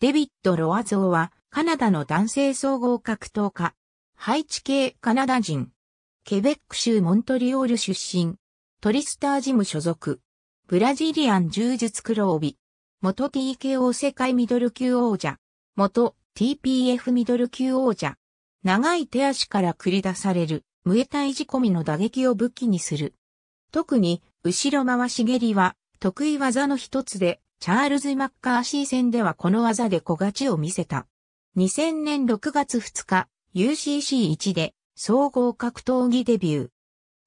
デビッド・ロアゾーは、カナダの男性総合格闘家。ハイチ系カナダ人。ケベック州モントリオール出身。トリスタージム所属。ブラジリアン柔術黒帯。元 TKO 世界ミドル級王者。元 TPF ミドル級王者。長い手足から繰り出される、無エタイ仕込みの打撃を武器にする。特に、後ろ回し蹴りは、得意技の一つで、チャールズ・マッカーシー戦ではこの技で小勝ちを見せた。2000年6月2日、UCC1 で総合格闘技デビュー。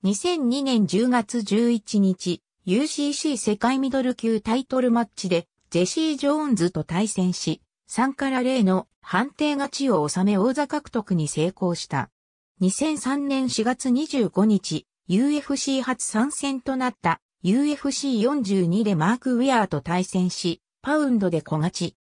2002年10月11日、UCC 世界ミドル級タイトルマッチで、ジェシー・ジョーンズと対戦し、3から0の判定勝ちを収め王座獲得に成功した。2003年4月25日、UFC 初参戦となった UFC42 でマーク・ウェアと対戦し、パウンドで小勝ち。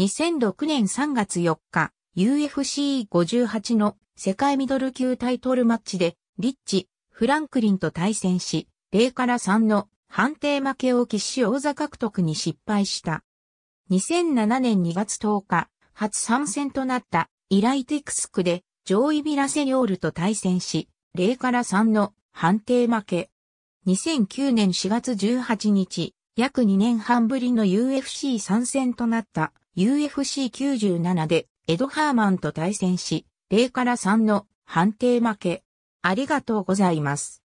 2006年3月4日、UFC58 の世界ミドル級タイトルマッチで、リッチ、フランクリンと対戦し、0から3の判定負けを喫し王座獲得に失敗した。2007年2月10日、初参戦となったイライティクスクで、上位ビラセリョールと対戦し、0から3の判定負け。2009年4月18日、約2年半ぶりの UFC 参戦となった UFC97 でエド・ハーマンと対戦し、0から3の判定負け。ありがとうございます。